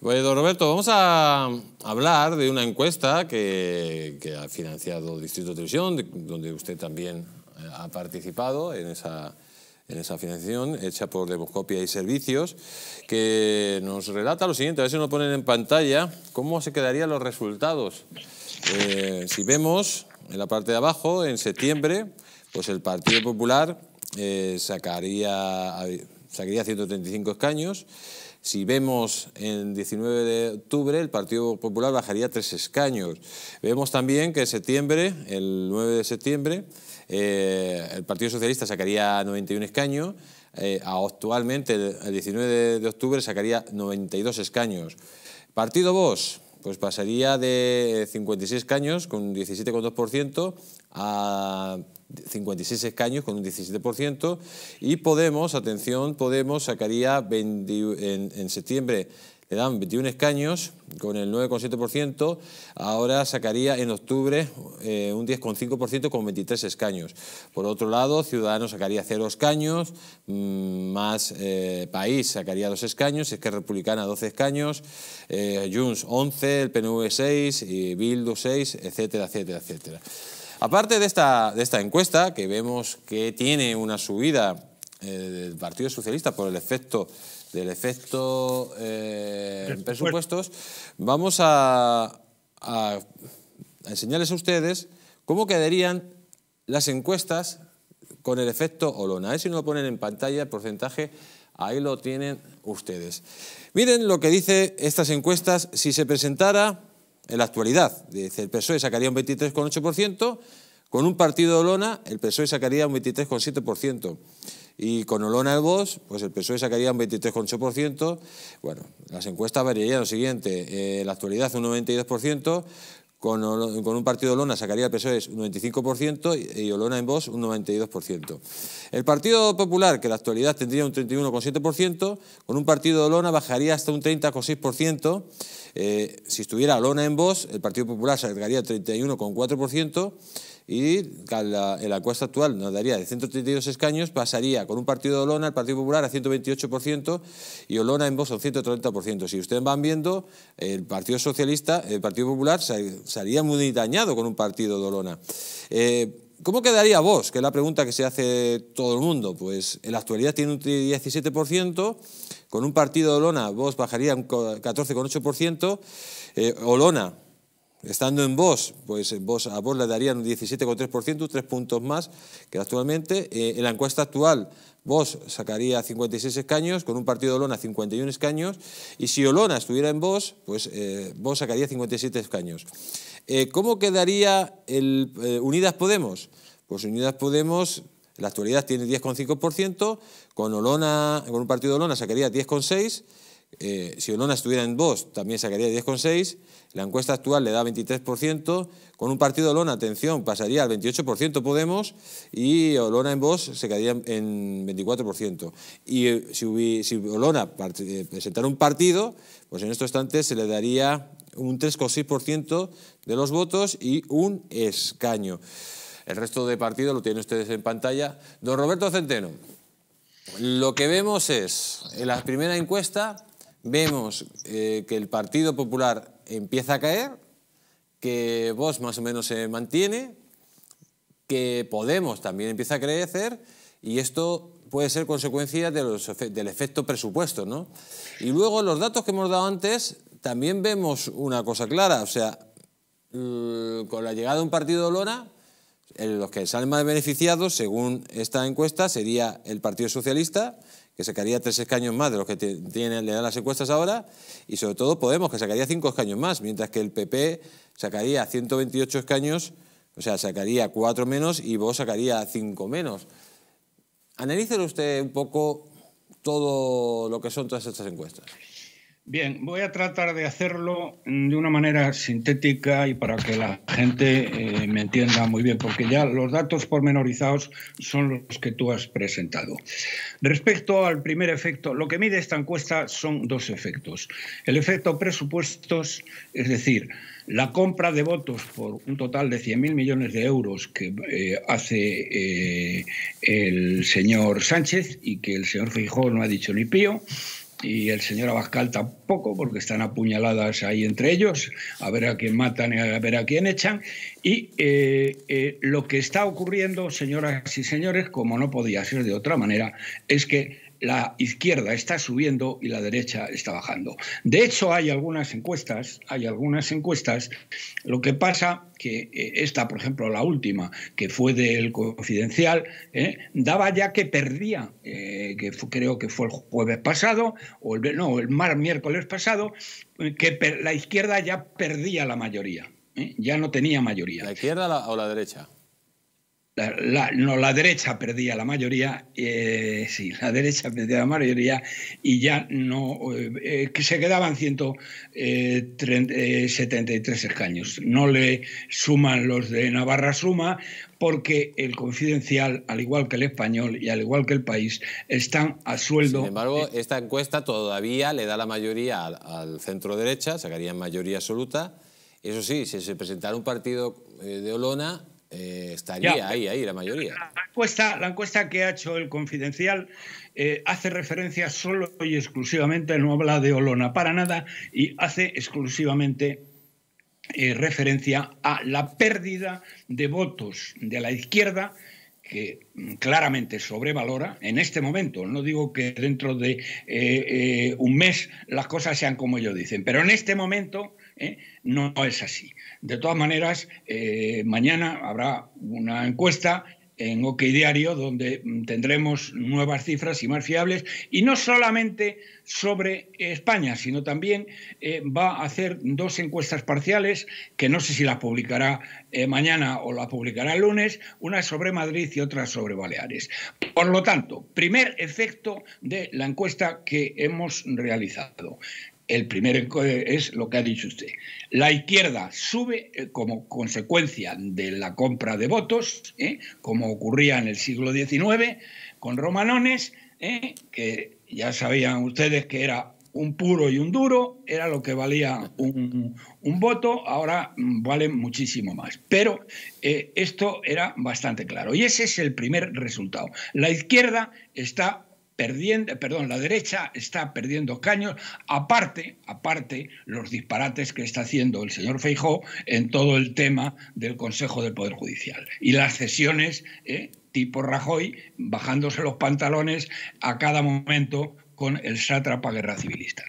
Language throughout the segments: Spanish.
Bueno, Roberto, vamos a hablar de una encuesta que, ha financiado Distrito de Televisión, donde usted también eh, ha participado en esa, en esa financiación hecha por Demoscopia y Servicios, que nos relata lo siguiente, a ver si nos ponen en pantalla cómo se quedarían los resultados. Eh, si vemos en la parte de abajo, en septiembre, pues el Partido Popular eh, sacaría, sacaría 135 escaños, si vemos en 19 de octubre, el Partido Popular bajaría tres escaños. Vemos también que en septiembre, el 9 de septiembre, eh, el Partido Socialista sacaría 91 escaños, eh, actualmente el 19 de, octubre sacaría 92 escaños. Partido Vos, pues pasaría de 56 caños con un 17,2% a 56 escaños con un 17% y Podemos, atención, Podemos sacaría en septiembre le dan 21 escaños con el 9,7%, ahora sacaría en octubre eh, un 10,5% con 23 escaños. Por otro lado, Ciudadanos sacaría 0 escaños, mm, más eh, País sacaría 2 escaños, es Republicana 12 escaños, eh, Junts 11, el PNV 6, y Bildu 6, etcétera, etcétera, etcétera. Aparte de esta, de esta encuesta, que vemos que tiene una subida eh, del Partido Socialista por el efecto del efecto eh, presupuestos, vamos a, enseñarles a ustedes cómo quedarían las encuestas con el efecto Olona. A si no lo ponen en pantalla el porcentaje, ahí lo tienen ustedes. Miren lo que dice estas encuestas, si se presentara en la actualidad, dice el PSOE sacaría un 23,8%, con un partido Olona el PSOE sacaría un 23,7% y con Olona voz pues el PSOE sacaría un 23,8%. Bueno, las encuestas variarían lo siguiente, eh, la actualidad un 92%, con, con, un partido de Olona sacaría el PSOE un 95% y Olona en voz un 92%. El Partido Popular, que en la actualidad tendría un 31,7%, con un partido de Olona bajaría hasta un 30,6%. Eh, si estuviera Olona en voz el Partido Popular sacaría 31,4% y en la, encuesta actual nos daría de 132 escaños, pasaría con un partido de Olona, el Partido Popular, a 128% y Olona en Vox a un 130%. Si ustedes van viendo, el Partido Socialista, el Partido Popular sería muy dañado con un partido de Olona. Eh, ¿Cómo quedaría vos? Que es la pregunta que se hace todo el mundo. Pues en la actualidad tiene un 17%, con un partido de Olona vos bajaría un 14,8%, eh, Olona Estando en vos, pues vos, eh, a vos le darían un 17,3%, tres puntos más que actualmente. Eh, en la encuesta actual, vos sacaría 56 escaños, con un partido de Olona 51 escaños, y si Olona estuviera en vos, pues vos eh, sacaría 57 escaños. ¿Cómo quedaría el, Unidas Podemos? Pues Unidas Podemos en la actualidad tiene 10,5%, con Olona, con un partido de Olona sacaría 10,6%, eh, si Olona estuviera en VOZ también sacaría 10,6. La encuesta actual le da 23%. Con un partido de Olona, atención, pasaría al 28% Podemos y Olona en VOZ se quedaría en 24%. Y eh, si, si, Olona eh, presentara un partido, pues en estos instantes se le daría un 3,6% de los votos y un escaño. El resto de partido lo tienen ustedes en pantalla. Don Roberto Centeno, lo que vemos es, en la primera encuesta, vemos eh, que el Partido Popular empieza a caer, que Vox más o menos se mantiene, que Podemos también empieza a crecer y esto puede ser consecuencia del efecto presupuesto. Y luego los datos que hemos dado antes también vemos una cosa clara, o sea, con la llegada de un partido de Lona, los que salen más beneficiados, según esta encuesta, sería el Partido Socialista, que sacaría tres escaños más de los que le dan las encuestas ahora, y sobre todo Podemos, que sacaría cinco escaños más, mientras que el PP sacaría 128 escaños, o sea, sacaría cuatro menos y vos sacaría cinco menos. Analícelo usted un poco todo lo que son todas estas encuestas. Bien, voy a tratar de hacerlo mm, de una manera sintética y para que la gente eh, me entienda muy bien, porque ya los datos pormenorizados son los que tú has presentado. Respecto al primer efecto, lo que mide esta encuesta son dos efectos. El efecto presupuestos, es decir, la compra de votos por un total de 100.000 millones de euros que eh, hace eh, el señor Sánchez y que el señor Fijó no ha dicho ni pío y el señor Abascal tampoco, porque están apuñaladas ahí entre ellos, a ver a quién matan y a ver a quién echan. Y eh, eh, lo que está ocurriendo, señoras y señores, como no podía ser de otra manera, es que la izquierda está subiendo y la derecha está bajando. De hecho, hay algunas encuestas, hay algunas encuestas, lo que pasa que eh, esta, por ejemplo, la última, que fue del Confidencial, eh, daba ya que perdía, eh, que creo que fue el jueves pasado, o el, no, el mar miércoles pasado, que la izquierda ya perdía la mayoría, ya no tenía mayoría. ¿La izquierda o la derecha? La, no, la derecha perdía la mayoría, eh, sí, la derecha perdía la mayoría y ya no, eh, eh, que se quedaban 173 escaños. No le suman los de Navarra Suma porque el confidencial, al igual que el español y al igual que el país, están a sueldo. Sin embargo, esta encuesta todavía le da la mayoría al, centro derecha, sacaría mayoría absoluta. Eso sí, si se presentara un partido de Olona, eh, estaría ahí, ahí la mayoría. La, encuesta, la encuesta que ha hecho el Confidencial eh, hace referencia solo y exclusivamente, no habla de Olona para nada, y hace exclusivamente eh, referencia a la pérdida de votos de la izquierda que mm, claramente sobrevalora en este momento. No digo que dentro de un mes las cosas sean como ellos dicen, pero en este momento ¿eh? no es así. De todas maneras, eh, mañana habrá una encuesta en OK Diario, donde mm, tendremos nuevas cifras y más fiables, y no solamente sobre España, sino también eh, va a hacer dos encuestas parciales, que no sé si las publicará mañana o la publicará el lunes, una sobre Madrid y otra sobre Baleares. Por lo tanto, primer efecto de la encuesta que hemos realizado. El primero es lo que ha dicho usted. La izquierda sube eh, como consecuencia de la compra de votos, ¿eh? como ocurría en el siglo XIX con Romanones, ¿eh? que ya sabían ustedes que era un puro y un duro, era lo que valía un, voto, ahora vale muchísimo más. Pero esto era bastante claro. Y ese es el primer resultado. La izquierda está perdiendo, perdón, la derecha está perdiendo caños, aparte, aparte los disparates que está haciendo el señor Feijó en todo el tema del Consejo del Poder Judicial y las cesiones eh, tipo Rajoy bajándose los pantalones a cada momento con el sátrapa guerra civilista.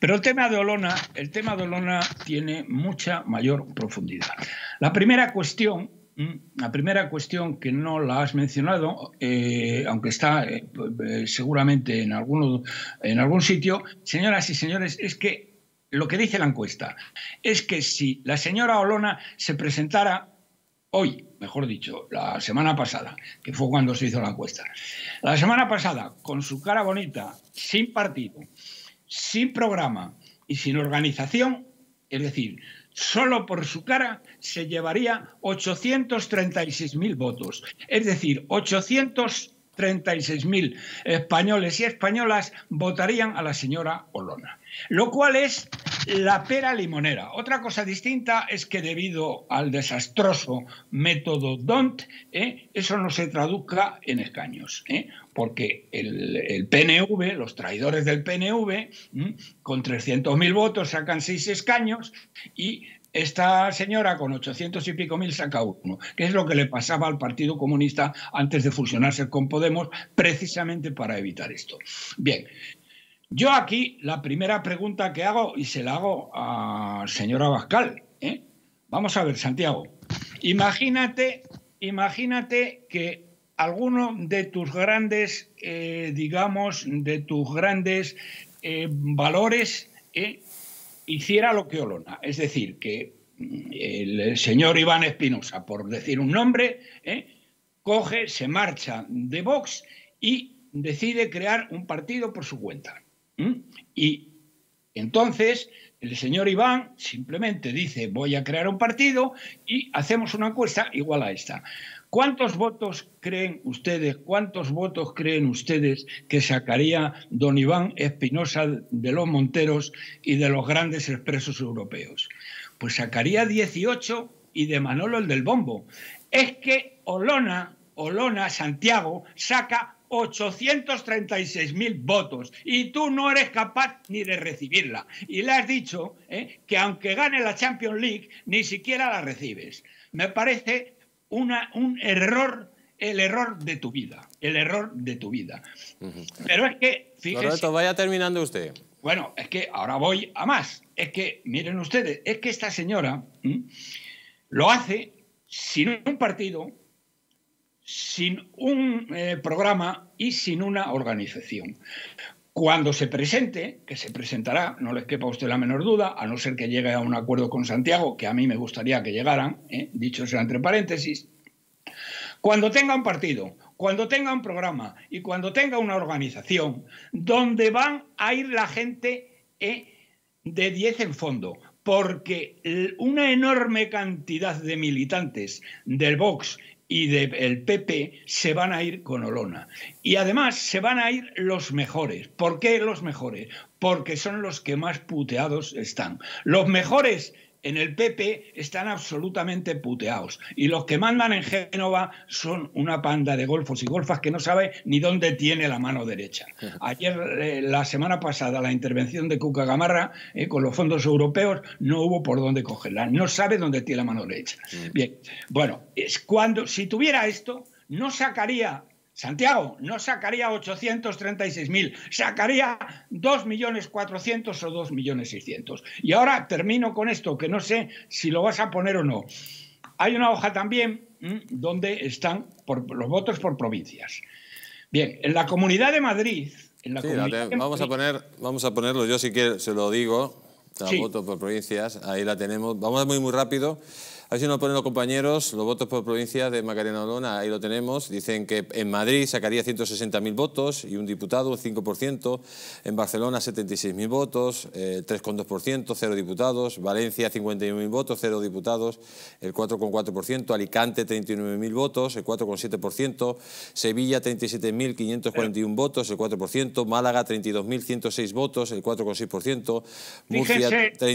Pero el tema de Olona, el tema de Olona tiene mucha mayor profundidad. La primera cuestión Mm, la primera cuestión que no la has mencionado, eh, aunque está eh, eh, seguramente en, en algún sitio, señoras y señores, es que lo que dice la encuesta es que si la señora Olona se presentara hoy, mejor dicho, la semana pasada, que fue cuando se hizo la encuesta, la semana pasada, con su cara bonita, sin partido, sin programa y sin organización, es decir, solo por su cara se llevaría 836.000 votos, es decir, 800 36.000 españoles y españolas votarían a la señora Olona, lo cual es la pera limonera. Otra cosa distinta es que debido al desastroso método DONT, ¿eh? eso no se traduzca en escaños, ¿eh? porque el, PNV, los traidores del PNV, con 300.000 votos sacan seis escaños y esta señora con 800 y pico mil saca uno, que es lo que le pasaba al Partido Comunista antes de fusionarse con Podemos, precisamente para evitar esto. Bien, yo aquí la primera pregunta que hago, y se la hago a señora Bascal, ¿eh? vamos a ver, Santiago, imagínate, imagínate que alguno de tus grandes, eh, digamos, de tus grandes eh, valores hiciera lo que Olona, es decir, que mm, el señor Iván Espinosa, por decir un nombre, ¿eh? coge, se marcha de Vox y decide crear un partido por su cuenta. Y entonces el señor Iván simplemente dice voy a crear un partido y hacemos una encuesta igual a esta. ¿Cuántos votos creen ustedes, cuántos votos creen ustedes que sacaría don Iván Espinosa de los Monteros y de los grandes expresos europeos? Pues sacaría 18 y de Manolo el del Bombo. Es que Olona, Olona Santiago, saca 836.000 votos y tú no eres capaz ni de recibirla. Y le has dicho ¿eh? que aunque gane la Champions League, ni siquiera la recibes. Me parece un error, el error de tu vida, el error de tu vida. Pero es que, fíjense... vaya terminando usted. Bueno, es que ahora voy a más. Es que, miren ustedes, es que esta señora lo hace sin un partido, sin un eh, programa y sin una organización. Cuando se presente, que se presentará, no les quepa a usted la menor duda, a no ser que llegue a un acuerdo con Santiago, que a mí me gustaría que llegaran, ¿eh? dicho sea entre paréntesis, cuando tenga un partido, cuando tenga un programa y cuando tenga una organización donde van a ir la gente ¿eh? de 10 en fondo, porque una enorme cantidad de militantes del Vox y del PP se van a ir con Olona. Y además se van a ir los mejores. ¿Por qué los mejores? Porque son los que más puteados están. Los mejores en el PP están absolutamente puteados. Y los que mandan en Génova son una panda de golfos y golfas que no sabe ni dónde tiene la mano derecha. Ayer, eh, la semana pasada, la intervención de Cuca Gamarra eh, con los fondos europeos no hubo por dónde cogerla. No sabe dónde tiene la mano derecha. Mm. Bien, bueno, es cuando, si tuviera esto, no sacaría Santiago, no sacaría 836.000, sacaría 2.400.000 o 2.600.000. Y ahora termino con esto, que no sé si lo vas a poner o no. Hay una hoja también donde están los votos por provincias. Bien, en la Comunidad de Madrid... vamos, a poner, vamos a ponerlo, yo sí que se lo digo, la voto por provincias, ahí la tenemos. Vamos muy, muy rápido. A ver nos ponen los compañeros los votos por provincia de Macarena Olona, ahí lo tenemos. Dicen que en Madrid sacaría 160.000 votos y un diputado, un 5%. En Barcelona 76.000 votos, 3,2%, eh, 0 diputados. Valencia 51.000 votos, 0 diputados, el 4,4%. Alicante 39.000 votos, el 4,7%. Sevilla 37.541 votos, el 4%. Málaga 32.106 votos, el 4,6%. Murcia 30.186.000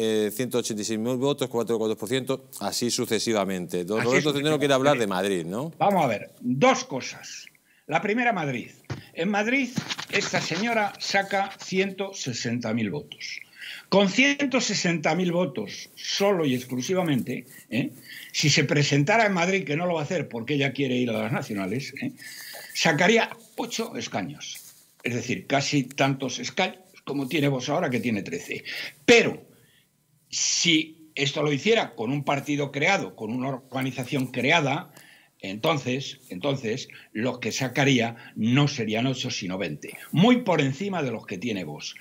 eh, votos, votos, 4,2% así sucesivamente. Don Roberto quiere hablar de Madrid, ¿no? Vamos a ver, dos cosas. La primera, Madrid. En Madrid, esta señora saca 160.000 votos. Con 160.000 votos, solo y exclusivamente, ¿eh? si se presentara en Madrid, que no lo va a hacer porque ella quiere ir a las nacionales, ¿eh? sacaría 8 escaños. Es decir, casi tantos escaños como tiene vos ahora, que tiene 13. Pero si esto lo hiciera con un partido creado, con una organización creada, entonces, entonces los que sacaría no serían ocho sino 20, muy por encima de los que tiene vos.